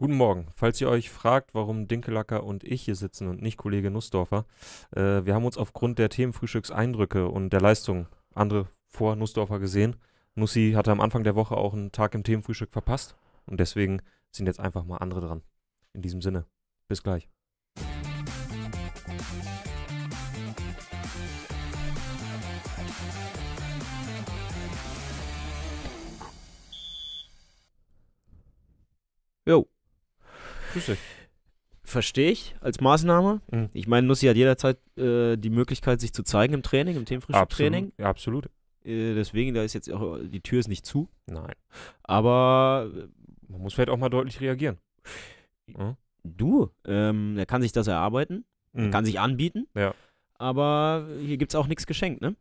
Guten Morgen. Falls ihr euch fragt, warum Dinkelacker und ich hier sitzen und nicht Kollege Nussdorfer, äh, wir haben uns aufgrund der Themenfrühstückseindrücke und der Leistung andere vor Nussdorfer gesehen. Nussi hatte am Anfang der Woche auch einen Tag im Themenfrühstück verpasst und deswegen sind jetzt einfach mal andere dran. In diesem Sinne, bis gleich. Jo. Grüß Verstehe ich als Maßnahme. Mhm. Ich meine, Nussi hat jederzeit äh, die Möglichkeit, sich zu zeigen im Training, im Themenfrühstück-Training. Ja, absolut. Äh, deswegen, da ist jetzt auch, die Tür ist nicht zu. Nein. Aber man muss vielleicht auch mal deutlich reagieren. Mhm. Du, ähm, er kann sich das erarbeiten, mhm. er kann sich anbieten. Ja. Aber hier gibt es auch nichts geschenkt, ne?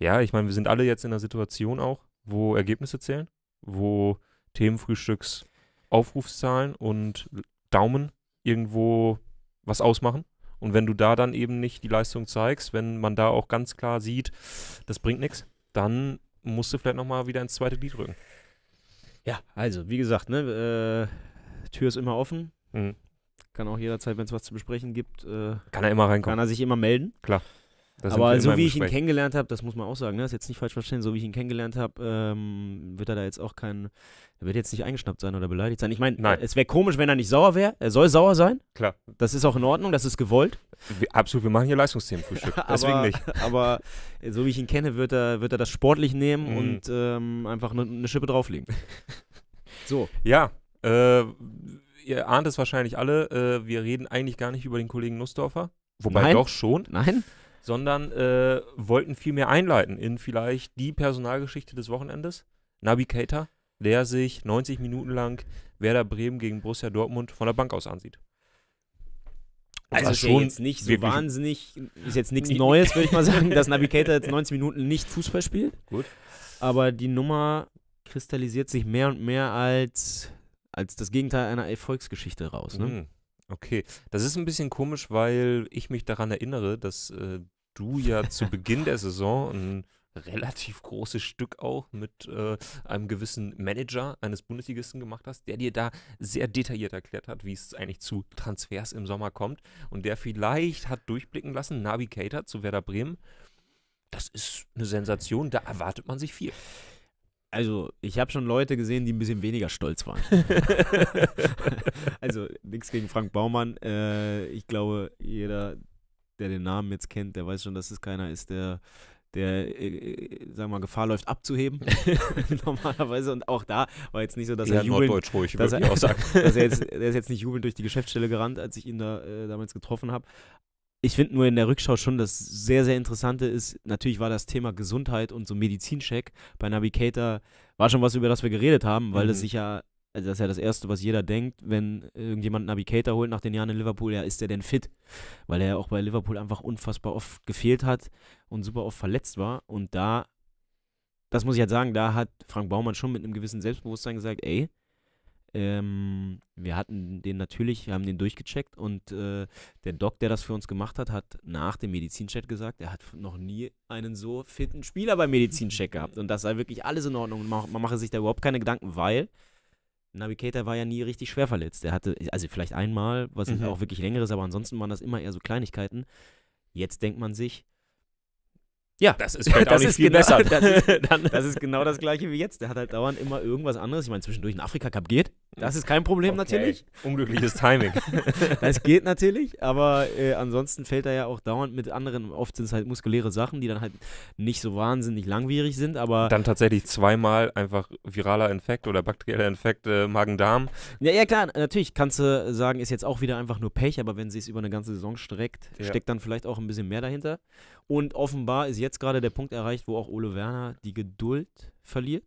Ja, ich meine, wir sind alle jetzt in einer Situation auch, wo Ergebnisse zählen, wo Themenfrühstücks Aufrufszahlen und Daumen irgendwo was ausmachen. Und wenn du da dann eben nicht die Leistung zeigst, wenn man da auch ganz klar sieht, das bringt nichts, dann musst du vielleicht nochmal wieder ins zweite Glied rücken. Ja, also, wie gesagt, ne, äh, Tür ist immer offen. Mhm. Kann auch jederzeit, wenn es was zu besprechen gibt, äh, kann er immer reinkommen. Kann er sich immer melden. Klar. Das aber so wie ich ihn kennengelernt habe, das muss man auch sagen, ne? das ist jetzt nicht falsch verstehen, so wie ich ihn kennengelernt habe, ähm, wird er da jetzt auch kein, er wird jetzt nicht eingeschnappt sein oder beleidigt sein. Ich meine, es wäre komisch, wenn er nicht sauer wäre. Er soll sauer sein. Klar. Das ist auch in Ordnung, das ist gewollt. Wir, absolut, wir machen hier Leistungsthemenfrühstück, deswegen aber, nicht. Aber so wie ich ihn kenne, wird er, wird er das sportlich nehmen mhm. und ähm, einfach eine ne Schippe drauflegen. so. Ja, äh, ihr ahnt es wahrscheinlich alle, äh, wir reden eigentlich gar nicht über den Kollegen Nussdorfer. Wobei Nein. doch schon. Nein sondern äh, wollten viel mehr einleiten in vielleicht die Personalgeschichte des Wochenendes. Nabi Keita, der sich 90 Minuten lang Werder Bremen gegen Borussia Dortmund von der Bank aus ansieht. Und also ist schon jetzt nicht so wahnsinnig, ist jetzt nichts Neues, würde ich mal sagen, dass Navigator jetzt 90 Minuten nicht Fußball spielt. Gut. Aber die Nummer kristallisiert sich mehr und mehr als, als das Gegenteil einer Erfolgsgeschichte raus. Ne? Mhm. Okay, das ist ein bisschen komisch, weil ich mich daran erinnere, dass äh, du ja zu Beginn der Saison ein relativ großes Stück auch mit äh, einem gewissen Manager eines Bundesligisten gemacht hast, der dir da sehr detailliert erklärt hat, wie es eigentlich zu Transfers im Sommer kommt und der vielleicht hat durchblicken lassen, Navi Cater zu Werder Bremen. Das ist eine Sensation, da erwartet man sich viel. Also, ich habe schon Leute gesehen, die ein bisschen weniger stolz waren. also, nichts gegen Frank Baumann. Äh, ich glaube, jeder, der den Namen jetzt kennt, der weiß schon, dass es keiner ist, der der, äh, äh sagen wir mal, Gefahr läuft abzuheben. Normalerweise. Und auch da war jetzt nicht so, dass ja, er jubelnd, Norddeutsch ruhig, dass er, auch sagen. dass er jetzt, der ist jetzt nicht jubelnd durch die Geschäftsstelle gerannt, als ich ihn da äh, damals getroffen habe. Ich finde nur in der Rückschau schon das sehr, sehr Interessante ist, natürlich war das Thema Gesundheit und so Medizincheck bei Navigator, war schon was, über das wir geredet haben, weil mhm. das sich ja also das ist ja das Erste, was jeder denkt, wenn irgendjemand einen Navigator holt nach den Jahren in Liverpool, ja, ist der denn fit? Weil er ja auch bei Liverpool einfach unfassbar oft gefehlt hat und super oft verletzt war. Und da, das muss ich halt sagen, da hat Frank Baumann schon mit einem gewissen Selbstbewusstsein gesagt, ey, ähm, wir hatten den natürlich, wir haben den durchgecheckt und äh, der Doc, der das für uns gemacht hat, hat nach dem Medizincheck gesagt, er hat noch nie einen so fitten Spieler beim Medizincheck gehabt und das sei wirklich alles in Ordnung man, man mache sich da überhaupt keine Gedanken, weil Navigator war ja nie richtig schwer verletzt. Er hatte, also vielleicht einmal, was mhm. auch wirklich längeres, aber ansonsten waren das immer eher so Kleinigkeiten. Jetzt denkt man sich, ja, das ist vielleicht auch nicht viel genau, besser. Das ist, das ist, genau das gleiche wie jetzt. Der hat halt dauernd immer irgendwas anderes. Ich meine, zwischendurch ein Afrika-Cup geht. Das ist kein Problem okay. natürlich. Unglückliches Timing. das geht natürlich, aber äh, ansonsten fällt er ja auch dauernd mit anderen, oft sind es halt muskuläre Sachen, die dann halt nicht so wahnsinnig langwierig sind, aber. Dann tatsächlich zweimal einfach viraler Infekt oder bakterieller Infekt, äh, Magen-Darm. Ja, ja, klar, natürlich kannst du sagen, ist jetzt auch wieder einfach nur Pech, aber wenn sie es über eine ganze Saison streckt, ja. steckt dann vielleicht auch ein bisschen mehr dahinter. Und offenbar ist jetzt gerade der Punkt erreicht, wo auch Ole Werner die Geduld verliert.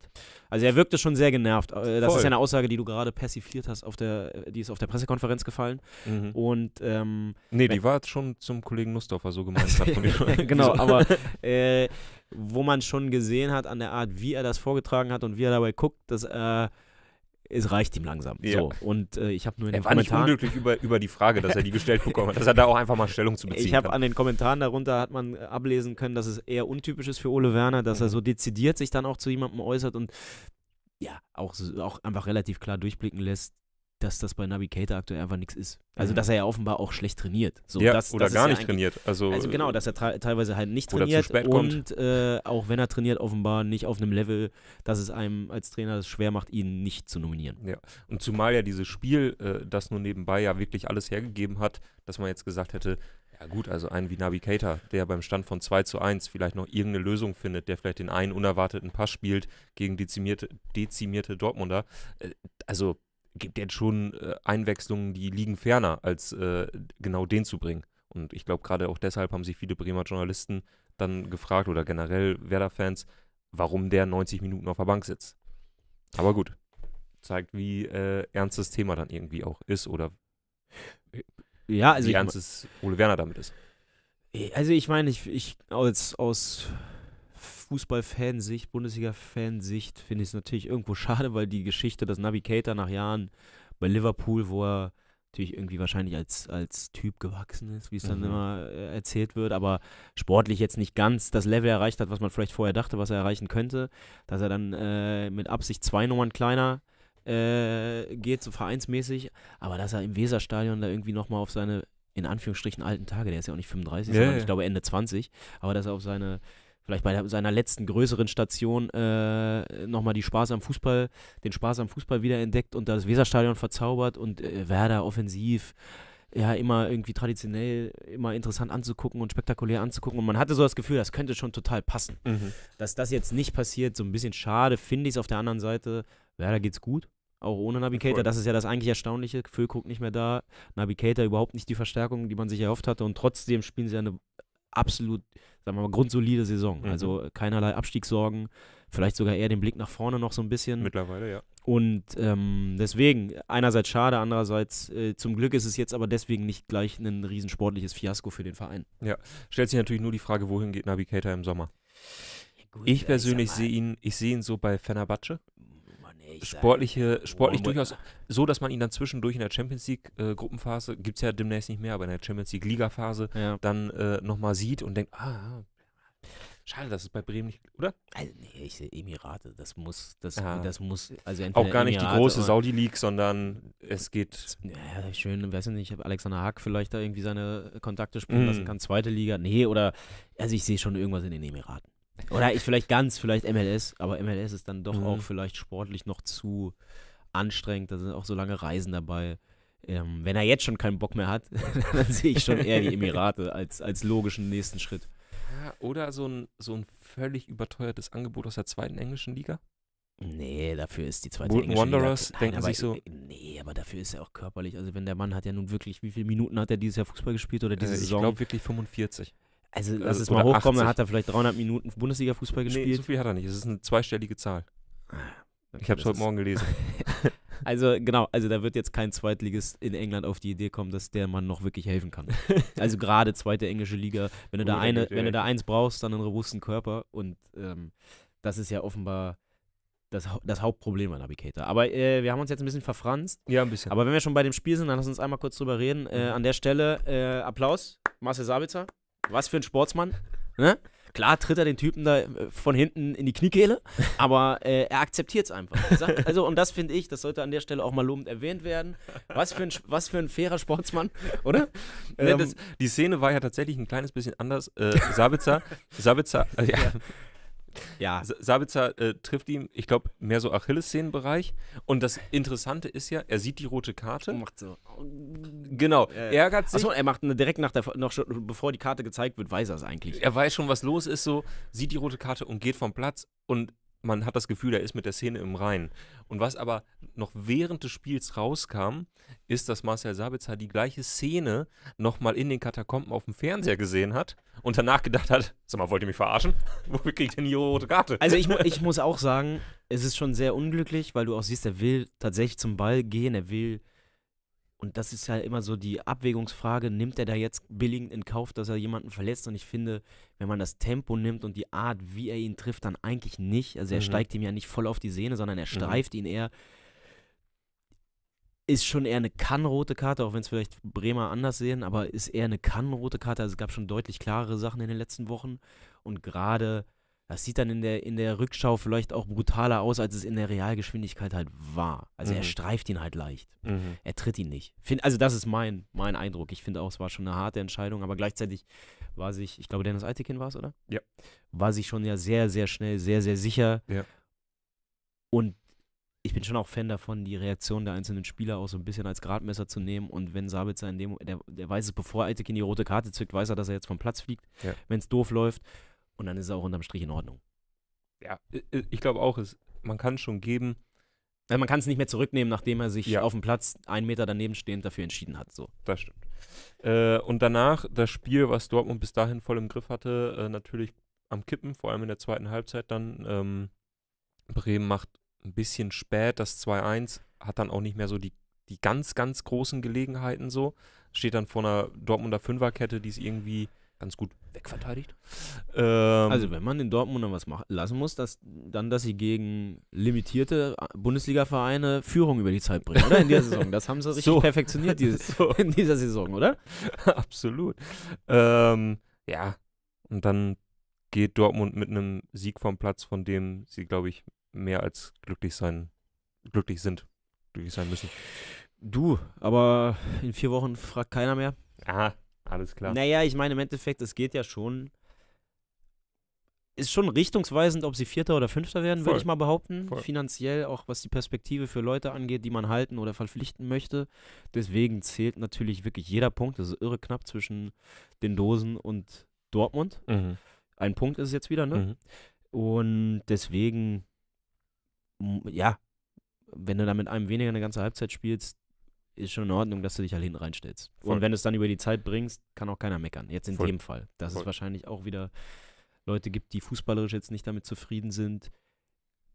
Also er wirkte schon sehr genervt. Äh, das Voll. ist ja eine Aussage, die du gerade passiviert hast, auf der, äh, die ist auf der Pressekonferenz gefallen. Mhm. Und ähm, Nee, die war jetzt schon zum Kollegen Nussdorfer so gemeint. genau, aber äh, wo man schon gesehen hat an der Art, wie er das vorgetragen hat und wie er dabei guckt, dass äh, es reicht ihm langsam. Ja. So, und äh, ich habe nur in den er war Kommentaren. Nicht unglücklich über, über die Frage, dass er die gestellt bekommen hat, dass er da auch einfach mal Stellung zu beziehen Ich habe an den Kommentaren darunter hat man äh, ablesen können, dass es eher untypisch ist für Ole Werner, dass mhm. er so dezidiert sich dann auch zu jemandem äußert und ja, auch, auch einfach relativ klar durchblicken lässt, dass das bei Navigator aktuell einfach nichts ist. Also, mhm. dass er ja offenbar auch schlecht trainiert. So, ja, das, oder das gar ja nicht trainiert. Also, also, genau, dass er teilweise halt nicht trainiert und äh, auch wenn er trainiert, offenbar nicht auf einem Level, dass es einem als Trainer es schwer macht, ihn nicht zu nominieren. Ja, und zumal ja dieses Spiel, äh, das nur nebenbei ja wirklich alles hergegeben hat, dass man jetzt gesagt hätte, ja gut, also einen wie Navigator, der beim Stand von 2 zu 1 vielleicht noch irgendeine Lösung findet, der vielleicht den einen unerwarteten Pass spielt gegen dezimierte, dezimierte Dortmunder. Äh, also gibt jetzt schon äh, Einwechslungen, die liegen ferner, als äh, genau den zu bringen. Und ich glaube, gerade auch deshalb haben sich viele Bremer Journalisten dann gefragt oder generell Werder-Fans, warum der 90 Minuten auf der Bank sitzt. Aber gut, zeigt, wie äh, ernst das Thema dann irgendwie auch ist oder ja, also wie ernst es Ole Werner damit ist. Also ich meine, ich, ich als, aus Fußball-Fansicht, Bundesliga-Fansicht finde ich es natürlich irgendwo schade, weil die Geschichte, dass Navigator nach Jahren bei Liverpool, wo er natürlich irgendwie wahrscheinlich als, als Typ gewachsen ist, wie es dann mhm. immer äh, erzählt wird, aber sportlich jetzt nicht ganz das Level erreicht hat, was man vielleicht vorher dachte, was er erreichen könnte, dass er dann äh, mit Absicht zwei Nummern kleiner äh, geht, so vereinsmäßig, aber dass er im Weserstadion da irgendwie nochmal auf seine in Anführungsstrichen alten Tage, der ist ja auch nicht 35, ja, sondern ja. ich glaube Ende 20, aber dass er auf seine vielleicht bei seiner letzten größeren Station äh, nochmal die Spaß am Fußball, den Spaß am Fußball wiederentdeckt und das Weserstadion verzaubert und äh, Werder offensiv ja immer irgendwie traditionell immer interessant anzugucken und spektakulär anzugucken und man hatte so das Gefühl, das könnte schon total passen. Mhm. Dass das jetzt nicht passiert, so ein bisschen schade, finde ich es auf der anderen Seite. Werder geht's gut, auch ohne Navigator. Das ist ja das eigentlich Erstaunliche. Füllkrug nicht mehr da, Navigator überhaupt nicht die Verstärkung, die man sich erhofft hatte und trotzdem spielen sie eine absolut sagen wir mal, grundsolide Saison. Mhm. Also äh, keinerlei Abstiegssorgen, vielleicht sogar eher den Blick nach vorne noch so ein bisschen. Mittlerweile, ja. Und ähm, deswegen, einerseits schade, andererseits äh, zum Glück ist es jetzt aber deswegen nicht gleich ein riesensportliches Fiasko für den Verein. Ja, stellt sich natürlich nur die Frage, wohin geht Navigator im Sommer? Gut, ich persönlich sehe ihn, ich sehe ihn so bei Fenerbahce sportliche, sportlich durchaus so, dass man ihn dann zwischendurch in der Champions League äh, Gruppenphase, gibt es ja demnächst nicht mehr, aber in der Champions League Liga Phase ja. dann äh, nochmal sieht und denkt, ah, schade, dass es bei Bremen nicht, oder? Also, nee, ich sehe Emirate, das muss, das, ja. Ah. das muss, also Auch gar nicht Emirate die große Saudi League, sondern es geht. Ja, schön, weiß ich nicht, ob Alexander Haag vielleicht da irgendwie seine Kontakte spielen mm. lassen kann, zweite Liga, nee, oder, also ich sehe schon irgendwas in den Emiraten. Oder ich vielleicht ganz, vielleicht MLS, aber MLS ist dann doch mhm. auch vielleicht sportlich noch zu anstrengend. Da sind auch so lange Reisen dabei. Ähm, wenn er jetzt schon keinen Bock mehr hat, dann sehe ich schon eher die Emirate als, als logischen nächsten Schritt. Ja, oder so ein, so ein völlig überteuertes Angebot aus der zweiten englischen Liga. Nee, dafür ist die zweite Bolton Wanderers Liga, denken sich so. Äh, nee, aber dafür ist er auch körperlich. Also wenn der Mann hat ja nun wirklich, wie viele Minuten hat er dieses Jahr Fußball gespielt oder diese äh, ich Saison? Ich glaube wirklich 45. Also lass also, es mal hochkommen, 80. hat er vielleicht 300 Minuten Bundesliga-Fußball gespielt. Nee, so viel hat er nicht. Es ist eine zweistellige Zahl. Ah, ich habe es heute Morgen gelesen. also genau, also da wird jetzt kein Zweitliges in England auf die Idee kommen, dass der Mann noch wirklich helfen kann. also gerade zweite englische Liga, wenn du da uh, eine, wenn du da eins brauchst, dann einen robusten Körper und ähm, das ist ja offenbar das, das Hauptproblem an Navigator. Aber äh, wir haben uns jetzt ein bisschen verfranst. Ja, ein bisschen. Aber wenn wir schon bei dem Spiel sind, dann lass uns einmal kurz drüber reden. Äh, mhm. an der Stelle äh, Applaus, Marcel Sabitzer was für ein Sportsmann. Ne? Klar tritt er den Typen da äh, von hinten in die Kniekehle, aber äh, er akzeptiert es einfach. also, und das finde ich, das sollte an der Stelle auch mal lobend erwähnt werden. Was für ein, was für ein fairer Sportsmann, oder? Ähm, nee, das, die Szene war ja tatsächlich ein kleines bisschen anders. Äh, Sabitzer, Sabitzer, äh, ja. Ja. Ja. Sabitzer äh, trifft ihn, ich glaube, mehr so achilles Achillessehnenbereich. Und das Interessante ist ja, er sieht die rote Karte. Und oh, macht so. Genau. Äh, ärgert sich. Achso, er macht eine, direkt nach der, noch schon, bevor die Karte gezeigt wird, weiß er es eigentlich. Er weiß schon, was los ist, so, sieht die rote Karte und geht vom Platz. Und man hat das Gefühl, er ist mit der Szene im Reinen. Und was aber noch während des Spiels rauskam, ist, dass Marcel Sabitzer die gleiche Szene nochmal in den Katakomben auf dem Fernseher gesehen hat und danach gedacht hat, sag mal, wollt ihr mich verarschen? Wo kriegt denn die rote Karte? Also ich, ich muss auch sagen, es ist schon sehr unglücklich, weil du auch siehst, er will tatsächlich zum Ball gehen, er will und das ist ja halt immer so die Abwägungsfrage, nimmt er da jetzt billigend in Kauf, dass er jemanden verletzt? Und ich finde, wenn man das Tempo nimmt und die Art, wie er ihn trifft, dann eigentlich nicht. Also er mhm. steigt ihm ja nicht voll auf die Sehne, sondern er mhm. streift mhm. ihn eher. Ist schon eher eine kannrote Karte, auch wenn es vielleicht Bremer anders sehen, aber ist eher eine kannrote Karte. Also es gab schon deutlich klarere Sachen in den letzten Wochen. Und gerade das sieht dann in der, in der Rückschau vielleicht auch brutaler aus, als es in der Realgeschwindigkeit halt war. Also mhm. er streift ihn halt leicht. Mhm. Er tritt ihn nicht. Find, also das ist mein, mein Eindruck. Ich finde auch, es war schon eine harte Entscheidung, aber gleichzeitig war sich, ich glaube, Dennis Altekin war es, oder? Ja. War sich schon ja sehr, sehr schnell, sehr, sehr sicher. Ja. Und ich bin schon auch Fan davon, die Reaktion der einzelnen Spieler auch so ein bisschen als Gradmesser zu nehmen. Und wenn Sabitzer in dem, der, der weiß es, bevor Altekin die rote Karte zückt, weiß er, dass er jetzt vom Platz fliegt, ja. wenn es doof läuft. Und dann ist es auch unterm Strich in Ordnung. Ja, ich glaube auch, es, man kann es schon geben. Ja, man kann es nicht mehr zurücknehmen, nachdem er sich ja. auf dem Platz einen Meter daneben stehend dafür entschieden hat. So. Das stimmt. Äh, und danach das Spiel, was Dortmund bis dahin voll im Griff hatte, äh, natürlich am Kippen, vor allem in der zweiten Halbzeit dann. Ähm, Bremen macht ein bisschen spät das 2-1, hat dann auch nicht mehr so die, die ganz, ganz großen Gelegenheiten so. Steht dann vor einer Dortmunder Fünferkette, die es irgendwie ganz gut wegverteidigt. Ähm, also wenn man den Dortmundern was machen, lassen muss, dass, dann, dass sie gegen limitierte äh, Bundesliga-Vereine Führung über die Zeit bringen, oder? In dieser Saison. Das haben sie richtig so. perfektioniert dieses, so. in dieser Saison, oder? Absolut. Ähm, ja, und dann geht Dortmund mit einem Sieg vom Platz, von dem sie, glaube ich, mehr als glücklich sein, glücklich sind, glücklich sein müssen. Du, aber in vier Wochen fragt keiner mehr. Aha, alles klar. Naja, ich meine, im Endeffekt, es geht ja schon. Ist schon richtungsweisend, ob sie Vierter oder Fünfter werden, würde ich mal behaupten. Voll. Finanziell, auch was die Perspektive für Leute angeht, die man halten oder verpflichten möchte. Deswegen zählt natürlich wirklich jeder Punkt. Das ist irre knapp zwischen den Dosen und Dortmund. Mhm. Ein Punkt ist es jetzt wieder, ne? Mhm. Und deswegen, ja, wenn du da mit einem weniger eine ganze Halbzeit spielst, ist schon in Ordnung, dass du dich halt hinten reinstellst. Voll. Und wenn du es dann über die Zeit bringst, kann auch keiner meckern. Jetzt in Voll. dem Fall. Dass Voll. es wahrscheinlich auch wieder Leute gibt, die fußballerisch jetzt nicht damit zufrieden sind.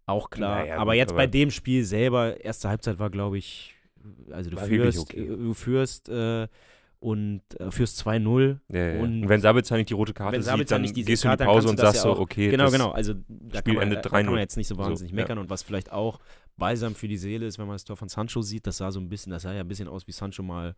Auch klar. Naja, aber gut, jetzt aber bei dem Spiel selber, erste Halbzeit war, glaube ich, also du führst, okay. Äh, du führst äh, und äh, führst 2-0. Ja, ja. und, und, wenn Sabitzer nicht die rote Karte sieht, dann gehst du in die Pause und sagst ja so, okay, genau, genau. Also da Spiel man, endet 3-0. kann man jetzt nicht so wahnsinnig so, meckern und was vielleicht auch balsam für die Seele ist, wenn man das Tor von Sancho sieht. Das sah so ein bisschen, das sah ja ein bisschen aus, wie Sancho mal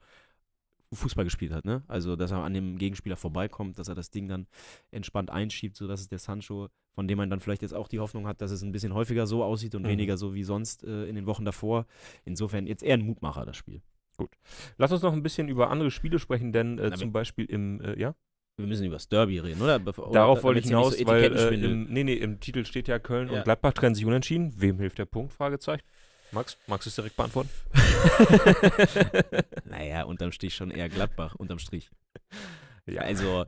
Fußball gespielt hat, ne? Also, dass er an dem Gegenspieler vorbeikommt, dass er das Ding dann entspannt einschiebt, sodass es der Sancho, von dem man dann vielleicht jetzt auch die Hoffnung hat, dass es ein bisschen häufiger so aussieht und mhm. weniger so wie sonst äh, in den Wochen davor. Insofern jetzt eher ein Mutmacher, das Spiel. Gut. Lass uns noch ein bisschen über andere Spiele sprechen, denn äh, zum Beispiel im, äh, ja? Wir müssen über das Derby reden, oder? oder Darauf wollte ich hinaus, so weil äh, im, nee, nee, im Titel steht ja Köln ja. und Gladbach trennen sich unentschieden. Wem hilft der Punkt? Fragezeichen. Max, Max ist direkt beantworten? naja, unterm Strich schon eher Gladbach, unterm Strich. Ja. Also,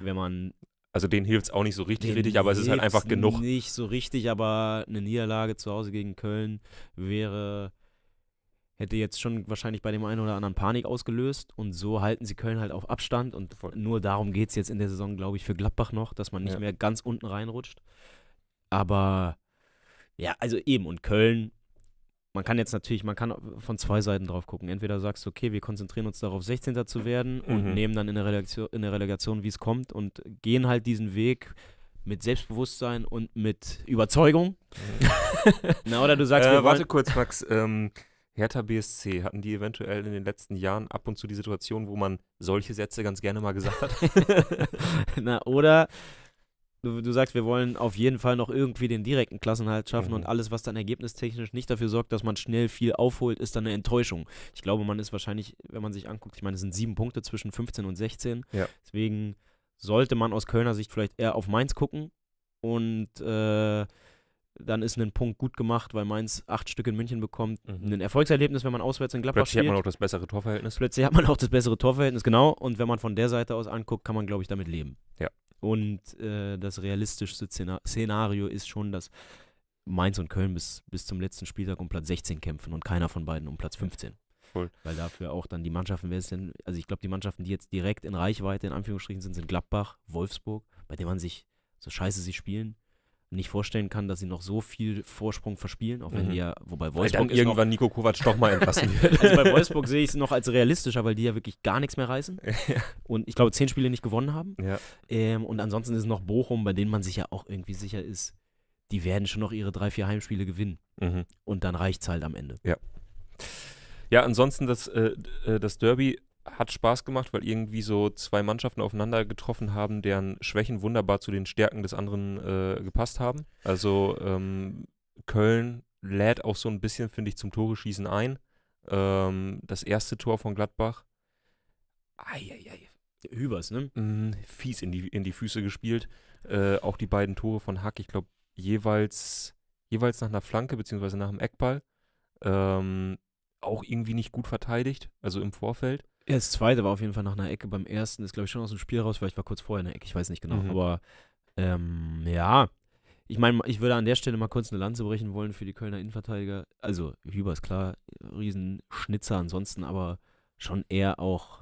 wenn man. Also, denen hilft es auch nicht so richtig, richtig, aber es ist halt einfach genug. Nicht so richtig, aber eine Niederlage zu Hause gegen Köln wäre hätte jetzt schon wahrscheinlich bei dem einen oder anderen Panik ausgelöst. Und so halten sie Köln halt auf Abstand. Und Voll. nur darum geht es jetzt in der Saison, glaube ich, für Gladbach noch, dass man nicht ja. mehr ganz unten reinrutscht. Aber ja, also eben. Und Köln, man kann jetzt natürlich, man kann von zwei Seiten drauf gucken. Entweder sagst du, okay, wir konzentrieren uns darauf, 16. zu werden und mhm. nehmen dann in der, Relegation, in der Relegation, wie es kommt und gehen halt diesen Weg mit Selbstbewusstsein und mit Überzeugung. Mhm. Na, oder du sagst, äh, warte kurz, Max. Ähm, Hertha BSC, hatten die eventuell in den letzten Jahren ab und zu die Situation, wo man solche Sätze ganz gerne mal gesagt hat? Na, oder du, du sagst, wir wollen auf jeden Fall noch irgendwie den direkten Klassenhalt schaffen mhm. und alles, was dann ergebnistechnisch nicht dafür sorgt, dass man schnell viel aufholt, ist dann eine Enttäuschung. Ich glaube, man ist wahrscheinlich, wenn man sich anguckt, ich meine, es sind sieben Punkte zwischen 15 und 16. Ja. Deswegen sollte man aus Kölner Sicht vielleicht eher auf Mainz gucken und äh, dann ist ein Punkt gut gemacht, weil Mainz acht Stück in München bekommt. Mhm. Ein Erfolgserlebnis, wenn man auswärts in Gladbach Plötzlich spielt. Plötzlich hat man auch das bessere Torverhältnis. Plötzlich hat man auch das bessere Torverhältnis, genau. Und wenn man von der Seite aus anguckt, kann man, glaube ich, damit leben. Ja. Und äh, das realistischste Szenario ist schon, dass Mainz und Köln bis, bis zum letzten Spieltag um Platz 16 kämpfen und keiner von beiden um Platz 15. Cool. Weil dafür auch dann die Mannschaften, wer ist denn, also ich glaube, die Mannschaften, die jetzt direkt in Reichweite in Anführungsstrichen sind, sind Gladbach, Wolfsburg, bei denen man sich, so scheiße sie spielen, nicht vorstellen kann, dass sie noch so viel Vorsprung verspielen, auch wenn mhm. die ja, wobei Wolfsburg dann irgendwann Nico Kovac doch mal entlassen wird. also bei Wolfsburg sehe ich es noch als realistischer, weil die ja wirklich gar nichts mehr reißen ja. und ich glaube zehn Spiele nicht gewonnen haben. Ja. Ähm, und ansonsten ist noch Bochum, bei denen man sich ja auch irgendwie sicher ist, die werden schon noch ihre drei vier Heimspiele gewinnen mhm. und dann reicht es halt am Ende. Ja. Ja, ansonsten das, äh, äh das Derby hat Spaß gemacht, weil irgendwie so zwei Mannschaften aufeinander getroffen haben, deren Schwächen wunderbar zu den Stärken des anderen äh, gepasst haben. Also ähm, Köln lädt auch so ein bisschen, finde ich, zum Tore-Schießen ein. Ähm, das erste Tor von Gladbach. Eieiei. Hübers, ne? Mm, fies in die, in die Füße gespielt. Äh, auch die beiden Tore von Hack, ich glaube, jeweils, jeweils nach einer Flanke beziehungsweise nach einem Eckball. Ähm, auch irgendwie nicht gut verteidigt, also im Vorfeld. Ja, das zweite war auf jeden Fall nach einer Ecke. Beim ersten ist, glaube ich, schon aus dem Spiel raus, weil ich war kurz vorher in der Ecke, ich weiß nicht genau. Mhm. Aber ähm, ja, ich meine, ich würde an der Stelle mal kurz eine Lanze brechen wollen für die Kölner Innenverteidiger. Also, Hüber ist klar, Riesenschnitzer ansonsten, aber schon eher auch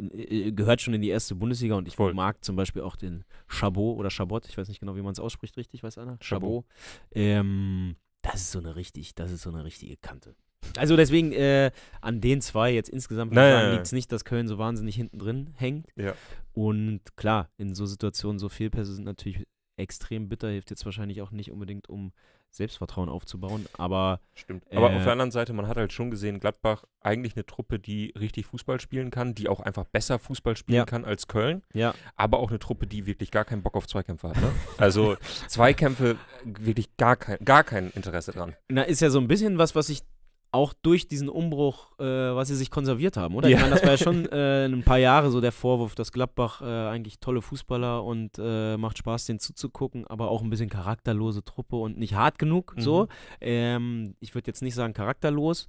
äh, äh, gehört schon in die erste Bundesliga und ich Voll. mag zum Beispiel auch den Chabot oder Chabot, ich weiß nicht genau, wie man es ausspricht, richtig, weiß einer? Chabot. Chabot. Ähm, das ist so eine richtig, das ist so eine richtige Kante. Also deswegen äh, an den zwei jetzt insgesamt liegt es nicht, dass Köln so wahnsinnig hinten drin hängt. Ja. Und klar, in so Situationen so Fehlpässe sind natürlich extrem bitter, hilft jetzt wahrscheinlich auch nicht unbedingt, um Selbstvertrauen aufzubauen, aber Stimmt. Aber äh, auf der äh, anderen Seite, man hat halt schon gesehen, Gladbach eigentlich eine Truppe, die richtig Fußball spielen kann, die auch einfach besser Fußball spielen ja. kann als Köln. Ja. Aber auch eine Truppe, die wirklich gar keinen Bock auf Zweikämpfe hat. Ne? also Zweikämpfe wirklich gar kein, gar kein Interesse dran. Na, ist ja so ein bisschen was, was ich auch durch diesen Umbruch, äh, was sie sich konserviert haben, oder? Ja. Ich meine, das war ja schon äh, ein paar Jahre so der Vorwurf, dass Gladbach äh, eigentlich tolle Fußballer und äh, macht Spaß, denen zuzugucken, aber auch ein bisschen charakterlose Truppe und nicht hart genug. Mhm. So, ähm, ich würde jetzt nicht sagen charakterlos,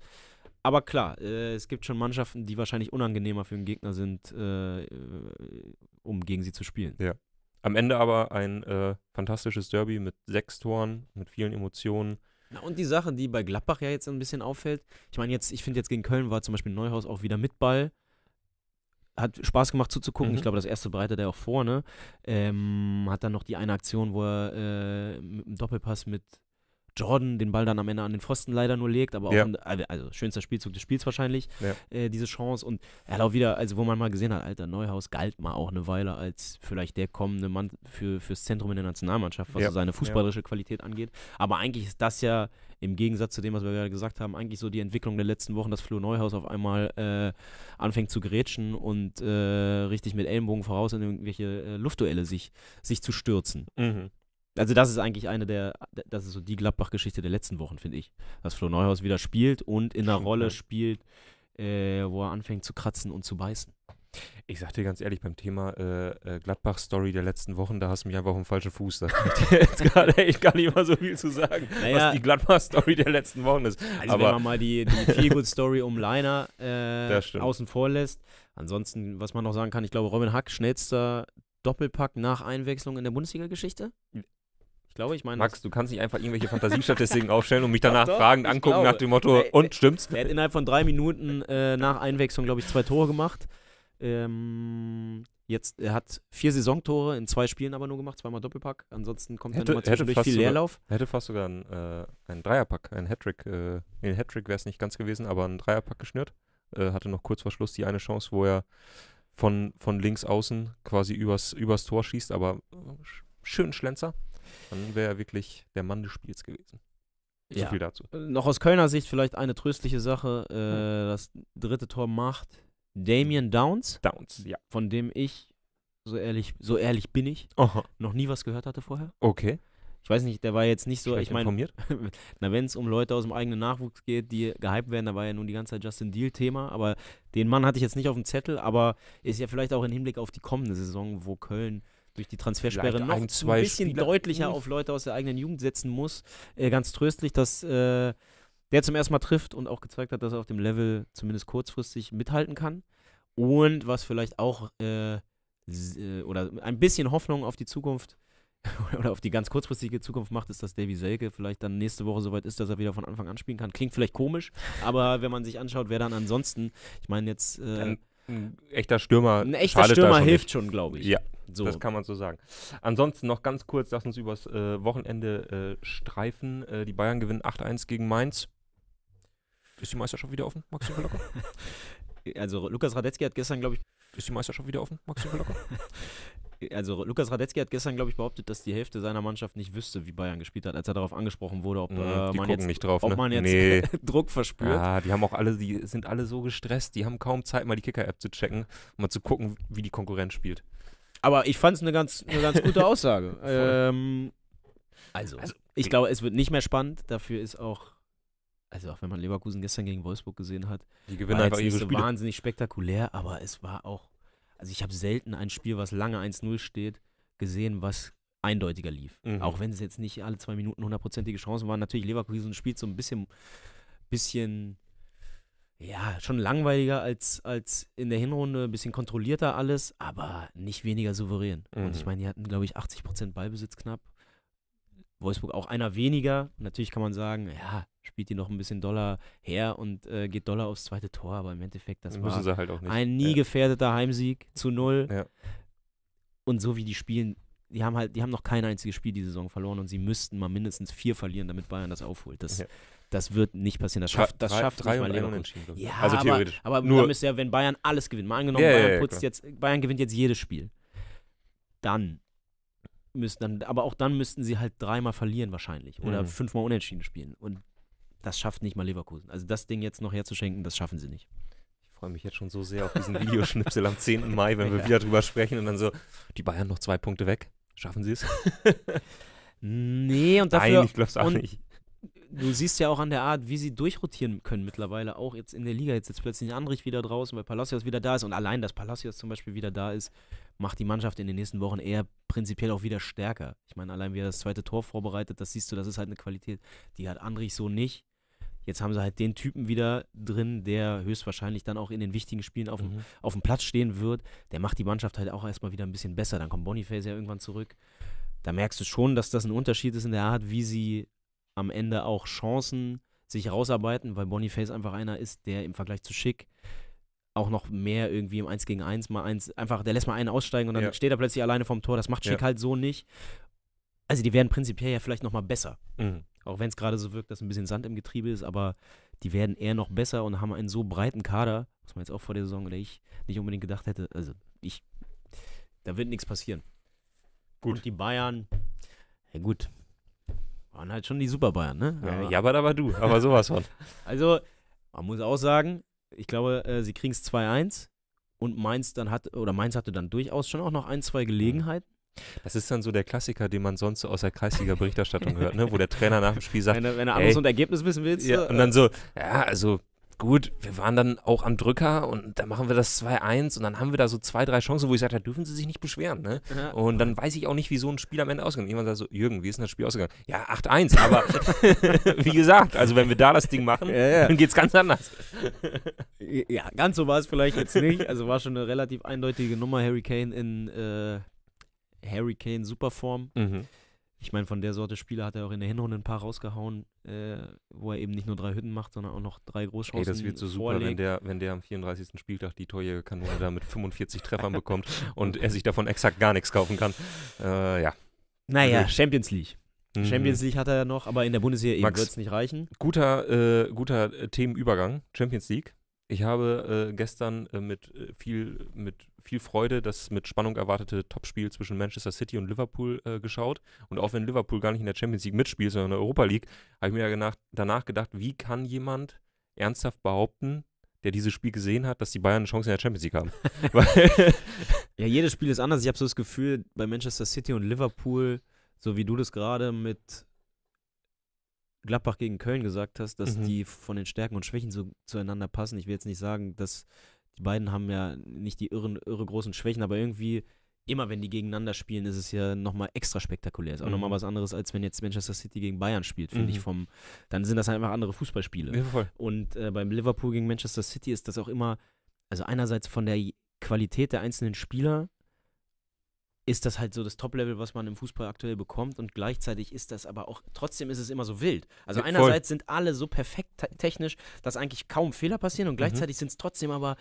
aber klar, äh, es gibt schon Mannschaften, die wahrscheinlich unangenehmer für den Gegner sind, äh, um gegen sie zu spielen. Ja. Am Ende aber ein fantastisches Derby mit sechs Toren, mit vielen Emotionen. Na und die Sache, die bei Gladbach ja jetzt ein bisschen auffällt, ich meine, jetzt, ich finde jetzt gegen Köln war zum Beispiel Neuhaus auch wieder mit Ball. Hat Spaß gemacht zuzugucken. Mhm. Ich glaube, das erste bereitet er auch vorne. Ähm, hat dann noch die eine Aktion, wo er äh, mit einem Doppelpass mit Jordan den Ball dann am Ende an den Pfosten leider nur legt, aber auch, ja. ein, also, also schönster Spielzug des Spiels wahrscheinlich, ja. äh, diese Chance. Und er hat auch wieder, also wo man mal gesehen hat, Alter, Neuhaus galt mal auch eine Weile als vielleicht der kommende Mann für, fürs Zentrum in der Nationalmannschaft, was ja. so seine fußballerische Qualität angeht. Aber eigentlich ist das ja im Gegensatz zu dem, was wir gerade gesagt haben, eigentlich so die Entwicklung der letzten Wochen, dass Flo Neuhaus auf einmal äh, anfängt zu grätschen und äh, richtig mit Ellenbogen voraus in irgendwelche äh, Luftduelle sich, sich zu stürzen. Mhm. Also das ist eigentlich eine der, das ist so die Gladbach-Geschichte der letzten Wochen, finde ich. Dass Flo Neuhaus wieder spielt und in einer Rolle spielt, äh, wo er anfängt zu kratzen und zu beißen. Ich sag dir ganz ehrlich, beim Thema äh, äh Gladbach-Story der letzten Wochen, da hast du mich einfach auf den falschen Fuß. Da kann ich jetzt gerade echt gar nicht mal so viel zu sagen, naja, was die Gladbach-Story der letzten Wochen ist. Also Aber wenn man mal die, die Feelgood-Story um Liner äh, außen vor lässt. Ansonsten, was man noch sagen kann, ich glaube, Robin Hack, schnellster Doppelpack nach Einwechslung in der Bundesliga-Geschichte? glaube, ich meine. Max, du kannst nicht einfach irgendwelche Fantasiestatistiken aufstellen und mich danach doch, fragend angucken glaube. nach dem Motto, nee, und stimmt's? Er hat innerhalb von drei Minuten äh, nach Einwechslung, glaube ich, zwei Tore gemacht. Ähm, jetzt, er hat vier Saisontore in zwei Spielen aber nur gemacht, zweimal Doppelpack. Ansonsten kommt hätte, dann immer zwischendurch viel Leerlauf. Sogar, hätte fast sogar einen, äh, einen Dreierpack, einen Hattrick. Äh, nee, ein Hattrick wäre es nicht ganz gewesen, aber einen Dreierpack geschnürt. Äh, hatte noch kurz vor Schluss die eine Chance, wo er von, von links außen quasi übers, übers Tor schießt, aber äh, schön Schlenzer. Dann wäre er wirklich der Mann des Spiels gewesen. So ja. viel dazu. Äh, noch aus Kölner Sicht vielleicht eine tröstliche Sache. Äh, mhm. Das dritte Tor macht Damien Downs. Downs, ja. Von dem ich, so ehrlich, so ehrlich bin ich, Aha. noch nie was gehört hatte vorher. Okay. Ich weiß nicht, der war jetzt nicht so, Schlecht ich meine, informiert. na, wenn es um Leute aus dem eigenen Nachwuchs geht, die gehypt werden, da war ja nun die ganze Zeit Justin Deal Thema, aber den Mann hatte ich jetzt nicht auf dem Zettel, aber ist ja vielleicht auch im Hinblick auf die kommende Saison, wo Köln durch die Transfersperre noch ein, ein bisschen Spieler. deutlicher hm. auf Leute aus der eigenen Jugend setzen muss. Äh, ganz tröstlich, dass äh, der zum ersten Mal trifft und auch gezeigt hat, dass er auf dem Level zumindest kurzfristig mithalten kann. Und was vielleicht auch äh, äh oder ein bisschen Hoffnung auf die Zukunft oder auf die ganz kurzfristige Zukunft macht, ist, dass Davy Selke vielleicht dann nächste Woche soweit ist, dass er wieder von Anfang an spielen kann. Klingt vielleicht komisch, aber wenn man sich anschaut, wer dann ansonsten, ich meine jetzt. Äh, ein, ein echter Stürmer. Ein echter Stürmer schon hilft nicht. schon, glaube ich. Ja, so. Das kann man so sagen. Ansonsten noch ganz kurz, lass uns übers äh, Wochenende äh, streifen. Äh, die Bayern gewinnen 8-1 gegen Mainz. Ist die Meisterschaft wieder offen, Maxi Locker? also Lukas Radetzky hat gestern, glaube ich. Ist die Meisterschaft wieder offen, Maxi Locker? also Lukas Radetzky hat gestern, glaube ich, behauptet, dass die Hälfte seiner Mannschaft nicht wüsste, wie Bayern gespielt hat, als er darauf angesprochen wurde, ob, ja, mhm, äh, man, jetzt, drauf, ob ne? man, jetzt, nee. Druck verspürt. Ja, ah, die haben auch alle, die sind alle so gestresst, die haben kaum Zeit, mal die Kicker-App zu checken, um mal zu gucken, wie die Konkurrenz spielt. Aber ich fand es eine ganz, eine ganz gute Aussage. ähm, also, also, ich glaube, es wird nicht mehr spannend. Dafür ist auch, also auch wenn man Leverkusen gestern gegen Wolfsburg gesehen hat, die gewinnen war einfach ihre Spiele. wahnsinnig spektakulär, aber es war auch, also ich habe selten ein Spiel, was lange 1-0 steht, gesehen, was eindeutiger lief. Mhm. Auch wenn es jetzt nicht alle zwei Minuten hundertprozentige Chancen waren. Natürlich, Leverkusen spielt so ein bisschen, bisschen ja, schon langweiliger als, als in der Hinrunde, ein bisschen kontrollierter alles, aber nicht weniger souverän. Mhm. Und ich mhm. meine, die hatten, glaube ich, 80% Ballbesitz knapp. Wolfsburg auch einer weniger. Natürlich kann man sagen, ja, spielt die noch ein bisschen Dollar her und äh, geht Dollar aufs zweite Tor, aber im Endeffekt, das Müssen war halt ein nie ja. gefährdeter Heimsieg zu null. Ja. Und so wie die spielen, die haben halt, die haben noch kein einziges Spiel die Saison verloren und sie müssten mal mindestens vier verlieren, damit Bayern das aufholt. Das, ja das wird nicht passieren. Das schafft, das drei, schafft drei nicht mal Leverkusen. Ja, also theoretisch. Aber, aber Nur. ist ja, wenn Bayern alles gewinnt, mal angenommen, yeah, Bayern, yeah, putzt jetzt, Bayern gewinnt jetzt jedes Spiel, dann müssten dann, aber auch dann müssten sie halt dreimal verlieren wahrscheinlich oder mhm. fünfmal unentschieden spielen. Und das schafft nicht mal Leverkusen. Also das Ding jetzt noch herzuschenken, das schaffen sie nicht. Ich freue mich jetzt schon so sehr auf diesen Videoschnipsel am 10. Mai, wenn wir wieder drüber sprechen und dann so, die Bayern noch zwei Punkte weg. Schaffen sie es? nee, und dafür. Nein, ich glaub's auch und, nicht du siehst ja auch an der Art, wie sie durchrotieren können mittlerweile, auch jetzt in der Liga. Jetzt sitzt plötzlich Andrich wieder draußen, weil Palacios wieder da ist. Und allein, dass Palacios zum Beispiel wieder da ist, macht die Mannschaft in den nächsten Wochen eher prinzipiell auch wieder stärker. Ich meine, allein wie er das zweite Tor vorbereitet, das siehst du, das ist halt eine Qualität, die hat Andrich so nicht. Jetzt haben sie halt den Typen wieder drin, der höchstwahrscheinlich dann auch in den wichtigen Spielen auf, mhm. auf dem Platz stehen wird. Der macht die Mannschaft halt auch erstmal wieder ein bisschen besser. Dann kommt Boniface ja irgendwann zurück. Da merkst du schon, dass das ein Unterschied ist in der Art, wie sie am Ende auch Chancen sich rausarbeiten, weil Boniface einfach einer ist, der im Vergleich zu Schick auch noch mehr irgendwie im 1 gegen 1 mal eins einfach, der lässt mal einen aussteigen und dann ja. steht er plötzlich alleine vom Tor. Das macht Schick ja. halt so nicht. Also die werden prinzipiell ja vielleicht noch mal besser. Mhm. Auch wenn es gerade so wirkt, dass ein bisschen Sand im Getriebe ist, aber die werden eher noch besser und haben einen so breiten Kader, was man jetzt auch vor der Saison oder ich nicht unbedingt gedacht hätte. Also ich, da wird nichts passieren. Gut. Und die Bayern, ja gut, waren halt schon die Super Bayern, ne? Ja, aber da war du, aber sowas von. also, man muss auch sagen, ich glaube, äh, sie kriegen es 2-1 und Mainz dann hat, oder Mainz hatte dann durchaus schon auch noch ein, zwei mhm. Gelegenheiten. Das ist dann so der Klassiker, den man sonst so aus der Kreisliga-Berichterstattung hört, ne? wo der Trainer nach dem Spiel sagt: Wenn, wenn du anderes und Ergebnis wissen willst. Ja, äh, und dann so: Ja, also gut, wir waren dann auch am Drücker und da machen wir das 2-1 und dann haben wir da so zwei, drei Chancen, wo ich sage, da dürfen sie sich nicht beschweren. Ne? Ja. Und dann weiß ich auch nicht, wie so ein Spiel am Ende ausgegangen ist. Jemand sagt so, Jürgen, wie ist denn das Spiel ausgegangen? Ja, 8-1, aber wie gesagt, also wenn wir da das Ding machen, ja, ja. dann geht es ganz anders. ja, ganz so war es vielleicht jetzt nicht. Also war schon eine relativ eindeutige Nummer, Harry Kane in äh, Harry Kane Superform. Mhm. Ich meine, von der Sorte Spieler hat er auch in der Hinrunde ein paar rausgehauen, äh, wo er eben nicht nur drei Hütten macht, sondern auch noch drei Großchancen. Ey, das wird so super, wenn der, wenn der am 34. Spieltag die Kanone da mit 45 Treffern bekommt und er sich davon exakt gar nichts kaufen kann. Äh, ja. Naja, also, Champions League. Mhm. Champions League hat er ja noch, aber in der Bundesliga wird es nicht reichen. Guter, äh, guter äh, Themenübergang, Champions League. Ich habe äh, gestern äh, mit, äh, viel, mit viel Freude das mit Spannung erwartete Topspiel zwischen Manchester City und Liverpool äh, geschaut. Und auch wenn Liverpool gar nicht in der Champions League mitspielt, sondern in der Europa League, habe ich mir danach, danach gedacht, wie kann jemand ernsthaft behaupten, der dieses Spiel gesehen hat, dass die Bayern eine Chance in der Champions League haben. ja, jedes Spiel ist anders. Ich habe so das Gefühl, bei Manchester City und Liverpool, so wie du das gerade mit Gladbach gegen Köln gesagt hast, dass mhm. die von den Stärken und Schwächen so zueinander passen. Ich will jetzt nicht sagen, dass die beiden haben ja nicht die irren, irre großen Schwächen, aber irgendwie immer wenn die gegeneinander spielen, ist es ja nochmal extra spektakulär. Ist auch mhm. nochmal was anderes, als wenn jetzt Manchester City gegen Bayern spielt, finde mhm. ich vom, dann sind das halt einfach andere Fußballspiele. Ja, und äh, beim Liverpool gegen Manchester City ist das auch immer, also einerseits von der Qualität der einzelnen Spieler ist das halt so das Top-Level, was man im Fußball aktuell bekommt und gleichzeitig ist das aber auch, trotzdem ist es immer so wild. Also ja, einerseits sind alle so perfekt te technisch, dass eigentlich kaum Fehler passieren und mhm. gleichzeitig mhm. sind es trotzdem aber,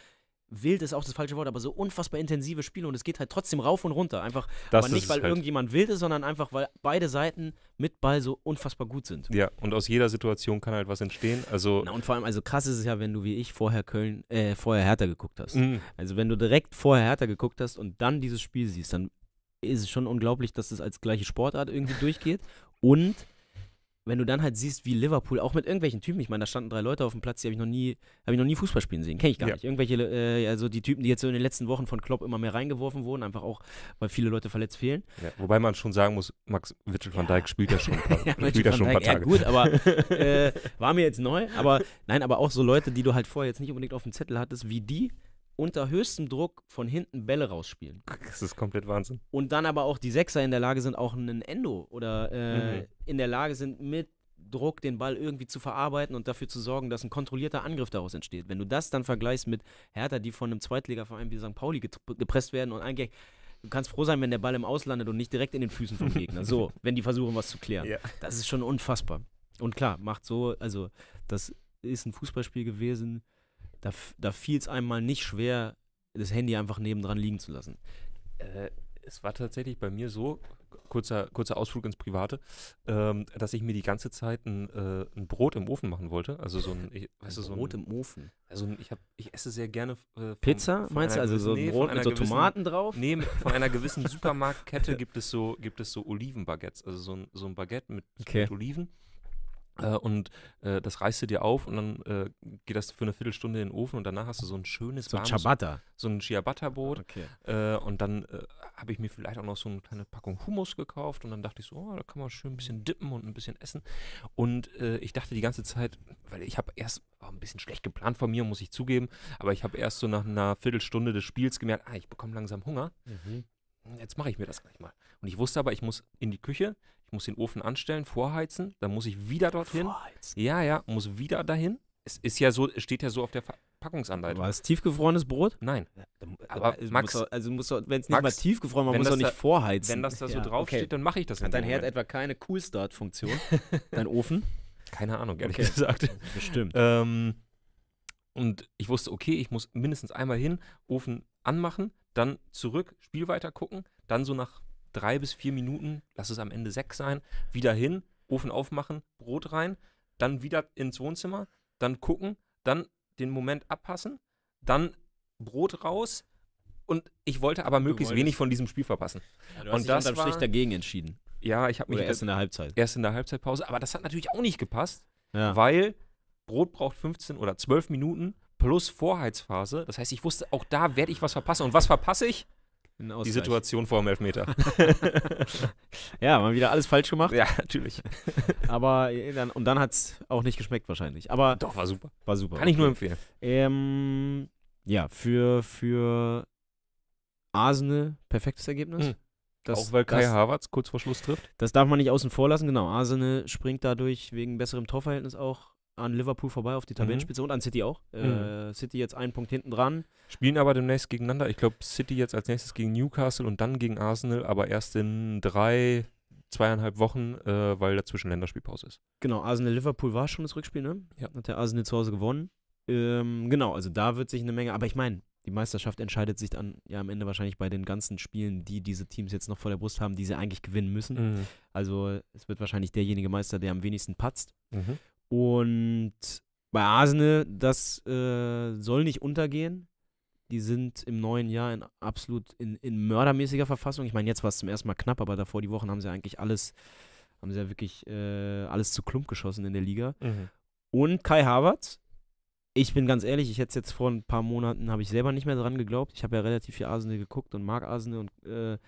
wild ist auch das falsche Wort, aber so unfassbar intensive Spiele und es geht halt trotzdem rauf und runter. Einfach, das aber nicht, weil halt. irgendjemand wild ist, sondern einfach, weil beide Seiten mit Ball so unfassbar gut sind. Ja, und aus jeder Situation kann halt was entstehen. Also Na, und vor allem, also krass ist es ja, wenn du wie ich vorher Köln, äh, vorher Hertha geguckt hast. Mhm. Also wenn du direkt vorher Hertha geguckt hast und dann dieses Spiel siehst, dann ist es schon unglaublich, dass es das als gleiche Sportart irgendwie durchgeht. Und wenn du dann halt siehst, wie Liverpool, auch mit irgendwelchen Typen, ich meine, da standen drei Leute auf dem Platz, die habe ich noch nie, habe ich noch nie Fußball spielen sehen, kenne ich gar ja. nicht. Irgendwelche, äh, also die Typen, die jetzt so in den letzten Wochen von Klopp immer mehr reingeworfen wurden, einfach auch, weil viele Leute verletzt fehlen. Ja, wobei man schon sagen muss, Max Witzel van Dijk spielt ja schon, ja, spielt ja schon ein paar Tage. Ja, gut, aber äh, war mir jetzt neu, aber nein, aber auch so Leute, die du halt vorher jetzt nicht unbedingt auf dem Zettel hattest, wie die, unter höchstem Druck von hinten Bälle rausspielen. Das ist komplett Wahnsinn. Und dann aber auch die Sechser in der Lage sind, auch einen Endo oder äh, mhm. in der Lage sind, mit Druck den Ball irgendwie zu verarbeiten und dafür zu sorgen, dass ein kontrollierter Angriff daraus entsteht. Wenn du das dann vergleichst mit Hertha, die von einem Zweitligaverein wie St. Pauli gepresst werden und eigentlich du kannst froh sein, wenn der Ball im Auslandet und nicht direkt in den Füßen vom Gegner. So, wenn die versuchen, was zu klären. Ja. Das ist schon unfassbar. Und klar, macht so, also das ist ein Fußballspiel gewesen, da, da fiel es einem mal nicht schwer, das Handy einfach nebendran liegen zu lassen. Äh, es war tatsächlich bei mir so, kurzer, kurzer Ausflug ins Private, ähm, dass ich mir die ganze Zeit ein, äh, ein, Brot im Ofen machen wollte. Also so ein, ich, weißt du, so ein Brot im Ofen. Also ein, ich, hab, ich esse sehr gerne. Äh, von, Pizza? Von meinst du also so ein Brot mit so gewissen, Tomaten drauf? Nee, von einer gewissen Supermarktkette gibt es so, gibt es so Olivenbaguettes. Also so ein, so ein Baguette mit, okay. mit Oliven. Äh, und äh, das reißt du dir auf und dann äh, geht das für eine Viertelstunde in den Ofen und danach hast du so ein schönes so ein Ciabatta. So, ein Ciabatta-Brot. Okay. Äh, und dann äh, habe ich mir vielleicht auch noch so eine kleine Packung Hummus gekauft und dann dachte ich so, oh, da kann man schön ein bisschen dippen und ein bisschen essen. Und äh, ich dachte die ganze Zeit, weil ich habe erst war ein bisschen schlecht geplant von mir, muss ich zugeben, aber ich habe erst so nach einer Viertelstunde des Spiels gemerkt, ah, ich bekomme langsam Hunger. Mhm. Jetzt mache ich mir das gleich mal. Und ich wusste aber, ich muss in die Küche, ich muss den Ofen anstellen, vorheizen, dann muss ich wieder dorthin. Vorheizen. Ja, ja, muss wieder dahin. Es ist ja so, steht ja so auf der Verpackungsanleitung. War es tiefgefrorenes Brot? Nein. Aber also Max, doch, also muss wenn es nicht Max, mal tiefgefroren war, muss doch nicht da, vorheizen. Wenn das da so ja, draufsteht, okay. dann mache ich das nicht. Hat dein Herd etwa keine Cool-Start-Funktion? dein Ofen? Keine Ahnung, ehrlich okay. gesagt. Bestimmt. Ähm, und ich wusste, okay, ich muss mindestens einmal hin, Ofen anmachen, dann zurück, Spiel weiter gucken, dann so nach drei bis vier Minuten, lass es am Ende sechs sein, wieder hin, Ofen aufmachen, Brot rein, dann wieder ins Wohnzimmer, dann gucken, dann den Moment abpassen, dann Brot raus. Und ich wollte aber möglichst wenig von diesem Spiel verpassen. Ja, du hast und dich das unterm Strich dagegen entschieden. Ja, ich habe mich erst in der Halbzeit. Erst in der Halbzeitpause, aber das hat natürlich auch nicht gepasst, ja. weil Brot braucht 15 oder 12 Minuten plus Vorheizphase. Das heißt, ich wusste, auch da werde ich was verpassen. Und was verpasse ich? die Situation vor dem Elfmeter. ja, mal wieder alles falsch gemacht. Ja, natürlich. Aber äh, dann, und dann hat es auch nicht geschmeckt wahrscheinlich. Aber doch war super. War super. Kann ich nur empfehlen. Ähm, ja, für für Arsenal perfektes Ergebnis. Mhm. Das, auch weil Kai das, Havertz kurz vor Schluss trifft. Das darf man nicht außen vor lassen. Genau, Arsenal springt dadurch wegen besserem Torverhältnis auch an Liverpool vorbei auf die mhm. Tabellenspitze mhm. und an City auch. Äh, mhm. Äh, City jetzt einen Punkt hinten dran. Spielen aber demnächst gegeneinander. Ich glaube, City jetzt als nächstes gegen Newcastle und dann gegen Arsenal, aber erst in drei, zweieinhalb Wochen, äh, weil dazwischen Länderspielpause ist. Genau, Arsenal-Liverpool war schon das Rückspiel, ne? Ja. Hat der Arsenal zu Hause gewonnen. Ähm, genau, also da wird sich eine Menge, aber ich meine, die Meisterschaft entscheidet sich dann ja am Ende wahrscheinlich bei den ganzen Spielen, die diese Teams jetzt noch vor der Brust haben, die sie eigentlich gewinnen müssen. Mhm. Also es wird wahrscheinlich derjenige Meister, der am wenigsten patzt. Mhm. Und bei Arsenal, das äh, soll nicht untergehen. Die sind im neuen Jahr in absolut in, in mördermäßiger Verfassung. Ich meine, jetzt war es zum ersten Mal knapp, aber davor die Wochen haben sie eigentlich alles, haben sie ja wirklich äh, alles zu Klump geschossen in der Liga. Mhm. Und Kai Havertz, ich bin ganz ehrlich, ich hätte es jetzt vor ein paar Monaten, habe ich selber nicht mehr dran geglaubt. Ich habe ja relativ viel Arsenal geguckt und mag Arsenal und äh,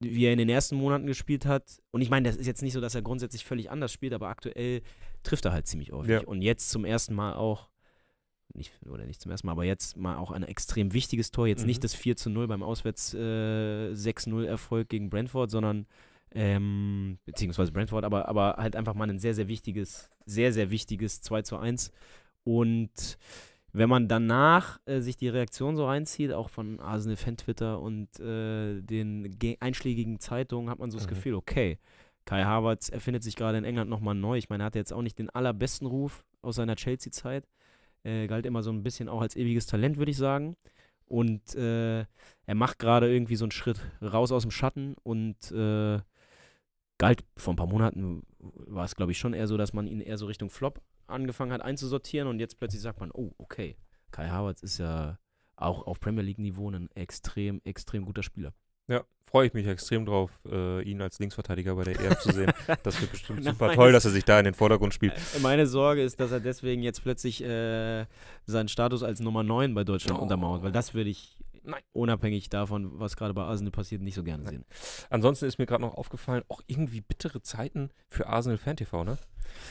wie er in den ersten Monaten gespielt hat. Und ich meine, das ist jetzt nicht so, dass er grundsätzlich völlig anders spielt, aber aktuell trifft er halt ziemlich häufig. Ja. Und jetzt zum ersten Mal auch, nicht, oder nicht zum ersten Mal, aber jetzt mal auch ein extrem wichtiges Tor. Jetzt mhm. nicht das 4 zu 0 beim Auswärts äh, 6-0-Erfolg gegen Brentford, sondern ähm, beziehungsweise Brentford, aber, aber halt einfach mal ein sehr, sehr wichtiges, sehr, sehr wichtiges 2 zu 1. Und wenn man danach äh, sich die Reaktion so reinzieht, auch von Arsenal-Fan-Twitter und äh, den einschlägigen Zeitungen, hat man so das mhm. Gefühl, okay, Kai Havertz erfindet sich gerade in England nochmal neu. Ich meine, er hatte jetzt auch nicht den allerbesten Ruf aus seiner Chelsea-Zeit. Äh, galt immer so ein bisschen auch als ewiges Talent, würde ich sagen. Und äh, er macht gerade irgendwie so einen Schritt raus aus dem Schatten und äh, galt vor ein paar Monaten, war es glaube ich schon eher so, dass man ihn eher so Richtung Flop angefangen hat einzusortieren und jetzt plötzlich sagt man, oh, okay, Kai Havertz ist ja auch auf Premier League-Niveau ein extrem, extrem guter Spieler. Ja, freue ich mich extrem drauf, äh, ihn als Linksverteidiger bei der EM zu sehen. Das wird bestimmt Na, super toll, dass er sich da in den Vordergrund spielt. Äh, meine Sorge ist, dass er deswegen jetzt plötzlich äh, seinen Status als Nummer 9 bei Deutschland oh. untermauert, weil das würde ich Nein. Unabhängig davon, was gerade bei Arsenal passiert, nicht so gerne Nein. sehen. Ansonsten ist mir gerade noch aufgefallen, auch irgendwie bittere Zeiten für Arsenal Fan TV, ne?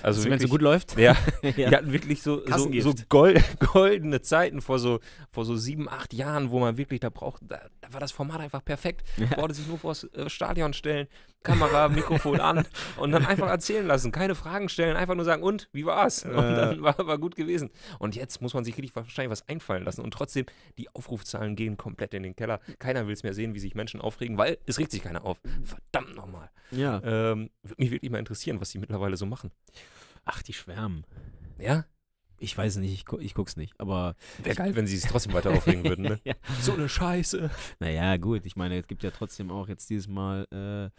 Also, also wenn es so gut läuft. Ja, ja. Wir hatten wirklich so, so, so gold, goldene Zeiten vor so, vor so sieben, acht Jahren, wo man wirklich da braucht, da, da war das Format einfach perfekt. Man ja. Wollte sich nur vor das äh, Stadion stellen, Kamera, Mikrofon an und dann einfach erzählen lassen. Keine Fragen stellen, einfach nur sagen, und, wie war's? Und dann war, war gut gewesen. Und jetzt muss man sich richtig wahrscheinlich was einfallen lassen. Und trotzdem, die Aufrufzahlen gehen komplett in den Keller. Keiner will es mehr sehen, wie sich Menschen aufregen, weil es regt sich keiner auf. Verdammt nochmal. Ja. Ähm, Würde mich wirklich mal interessieren, was die mittlerweile so machen. Ach, die schwärmen. Ja? Ich weiß nicht, ich, gu ich guck's nicht, aber. Wäre geil, wenn sie es trotzdem weiter aufregen würden, ne? ja. So eine Scheiße. Naja, gut, ich meine, es gibt ja trotzdem auch jetzt dieses Mal äh,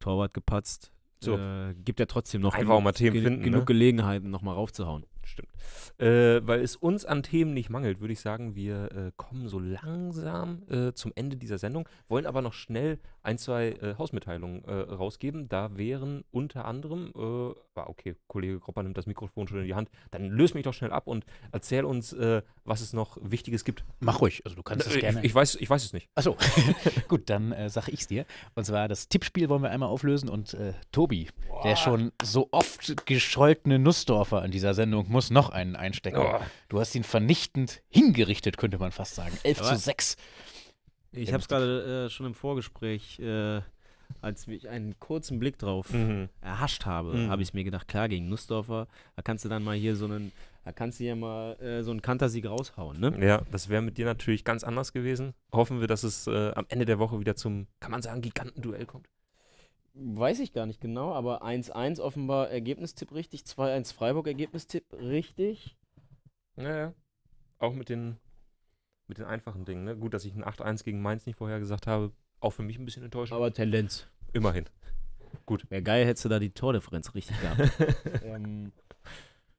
Torwart gepatzt. So. Äh, gibt ja trotzdem noch Einfach mal Themen ge finden, genug ne? Gelegenheiten, nochmal raufzuhauen. Stimmt. Äh, weil es uns an Themen nicht mangelt, würde ich sagen, wir äh, kommen so langsam äh, zum Ende dieser Sendung, wollen aber noch schnell ein, zwei äh, Hausmitteilungen äh, rausgeben. Da wären unter anderem war, okay, Kollege Gropper nimmt das Mikrofon schon in die Hand, dann löse mich doch schnell ab und erzähl uns, äh, was es noch Wichtiges gibt. Mach ruhig, also du kannst es äh, gerne. Ich, weiß, ich weiß es nicht. Achso, gut, dann äh, sage ich es dir. Und zwar das Tippspiel wollen wir einmal auflösen und äh, Tobi, Boah. der schon so oft gescholtene Nussdorfer in dieser Sendung, muss noch einen einstecken. Boah. Du hast ihn vernichtend hingerichtet, könnte man fast sagen. 11 Aber zu 6. Ich habe es gerade äh, schon im Vorgespräch äh, als ich einen kurzen Blick drauf mhm. erhascht habe, mhm. habe ich mir gedacht, klar, gegen Nussdorfer, da kannst du dann mal hier so einen, da kannst du hier mal äh, so einen Kantersieg raushauen, ne? Ja, das wäre mit dir natürlich ganz anders gewesen. Hoffen wir, dass es äh, am Ende der Woche wieder zum, kann man sagen, Gigantenduell kommt. Weiß ich gar nicht genau, aber 1-1 offenbar Ergebnistipp richtig, 2-1 Freiburg Ergebnistipp richtig. Naja, Auch mit den, mit den einfachen Dingen, ne? Gut, dass ich ein 8-1 gegen Mainz nicht vorhergesagt habe, auch für mich ein bisschen enttäuschend. Aber Tendenz. Immerhin. Gut. Wäre geil, hättest du da die Tordifferenz richtig gehabt. ähm,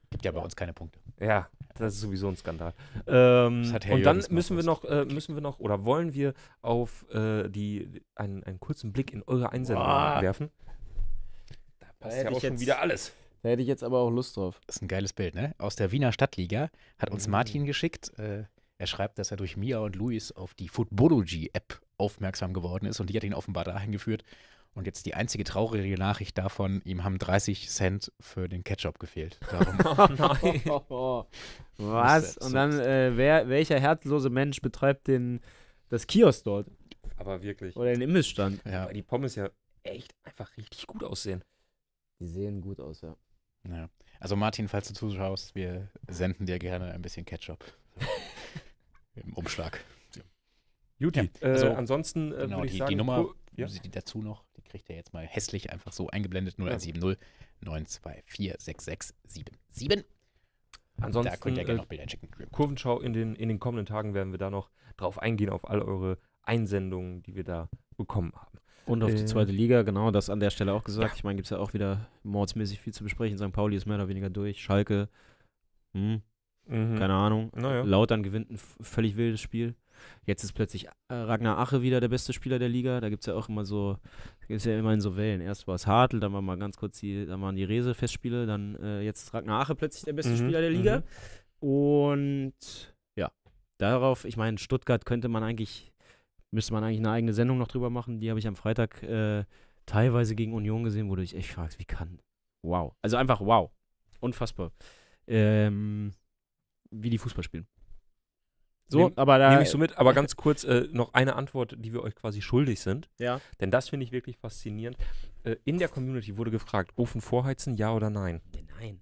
gibt ja bei uns keine Punkte. Ja, das ist sowieso ein Skandal. Ähm, und dann müssen wir noch, äh, müssen wir noch oder wollen wir auf äh, die einen, einen kurzen Blick in eure Einsendung Boah. werfen. Da passt ja auch schon wieder alles. Da hätte ich jetzt aber auch Lust drauf. Das ist ein geiles Bild, ne? Aus der Wiener Stadtliga hat uns mhm. Martin geschickt. Äh, er schreibt, dass er durch Mia und Luis auf die Footbology-App aufmerksam geworden ist und die hat ihn offenbar dahin geführt. Und jetzt die einzige traurige Nachricht davon, ihm haben 30 Cent für den Ketchup gefehlt. oh Was? Und dann, äh, wer, welcher herzlose Mensch betreibt den, das Kiosk dort? Aber wirklich. Oder den Imbissstand. Ja. Weil die Pommes ja echt einfach richtig gut aussehen. Die sehen gut aus, ja. ja. Also Martin, falls du zuschaust, wir senden dir gerne ein bisschen Ketchup. Im Umschlag. Juti. Ja, äh, also, ansonsten äh, genau, würde ich die, sagen, die Nummer, oh, ja. die dazu noch, die kriegt ihr jetzt mal hässlich einfach so eingeblendet: 0170 924 6677. Ansonsten, da könnt ihr gerne äh, noch Bilder schicken. Kurvenschau in den, in den kommenden Tagen werden wir da noch drauf eingehen, auf all eure Einsendungen, die wir da bekommen haben. Und auf äh, die zweite Liga, genau, das an der Stelle auch gesagt. Ja. Ich meine, gibt es ja auch wieder mordsmäßig viel zu besprechen. St. Pauli ist mehr oder weniger durch. Schalke, hm, mhm. keine Ahnung. Naja. Lautern gewinnt ein völlig wildes Spiel. Jetzt ist plötzlich äh, Ragnar Ache wieder der beste Spieler der Liga. Da gibt es ja auch immer so, ist ja immer in so Wellen. Erst war es Hartl, dann war mal ganz kurz die, dann waren die Rese-Festspiele, dann äh, jetzt ist Ragnar Ache plötzlich der beste mhm, Spieler der Liga. Mhm. Und ja, darauf, ich meine, Stuttgart könnte man eigentlich, müsste man eigentlich eine eigene Sendung noch drüber machen. Die habe ich am Freitag äh, teilweise gegen Union gesehen, wo du dich echt fragst, wie kann. Wow. Also einfach wow. Unfassbar. Ähm, wie die Fußball spielen. So, Nehm, aber da, nehme ich so mit. Aber ganz kurz äh, noch eine Antwort, die wir euch quasi schuldig sind. Ja. Denn das finde ich wirklich faszinierend. Äh, in der Community wurde gefragt, Ofen vorheizen, ja oder nein? Nein.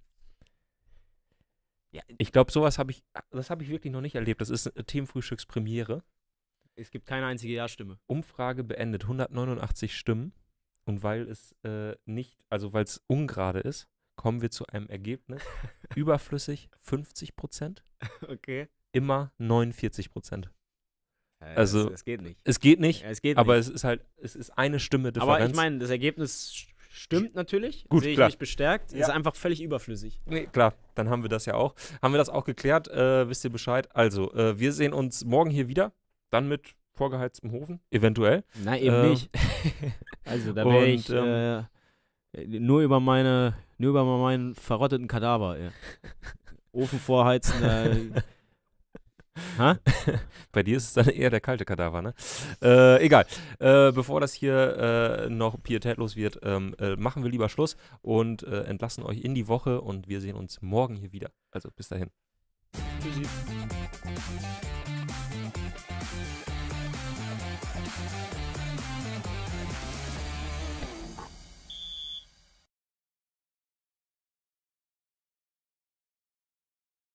Ja, ich glaube, sowas habe ich, das habe ich wirklich noch nicht erlebt. Das ist eine äh, Themenfrühstückspremiere. Es gibt keine einzige Ja-Stimme. Umfrage beendet, 189 Stimmen. Und weil es äh, nicht, also weil es ungerade ist, kommen wir zu einem Ergebnis. Überflüssig 50 Prozent. Okay immer 49 Prozent. Also, es, geht nicht. Es geht nicht, ja, es geht aber nicht. es ist halt, es ist eine Stimme Differenz. Aber ich meine, das Ergebnis stimmt natürlich, Gut, sehe ich klar. nicht bestärkt, ja. ist einfach völlig überflüssig. Nee, klar, dann haben wir das ja auch. Haben wir das auch geklärt, äh, wisst ihr Bescheid. Also, äh, wir sehen uns morgen hier wieder, dann mit vorgeheiztem Hofen, eventuell. Nein, eben äh, nicht. also, da wäre ich ähm, äh, nur über meine, nur über meinen verrotteten Kadaver. Ja. Ofen vorheizen, Bei dir ist es dann eher der kalte Kadaver, ne? Äh, egal. Äh, bevor das hier äh, noch pietätlos wird, ähm, äh, machen wir lieber Schluss und äh, entlassen euch in die Woche und wir sehen uns morgen hier wieder. Also bis dahin. Tschüssi.